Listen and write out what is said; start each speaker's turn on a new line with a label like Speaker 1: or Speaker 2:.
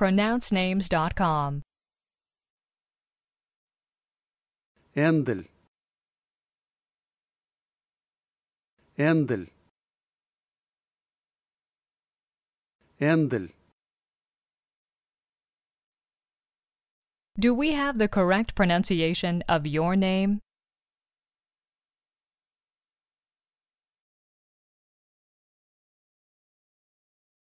Speaker 1: pronouncenames.com.
Speaker 2: Endel. Endel. Endel.
Speaker 1: Do we have the correct pronunciation of your name?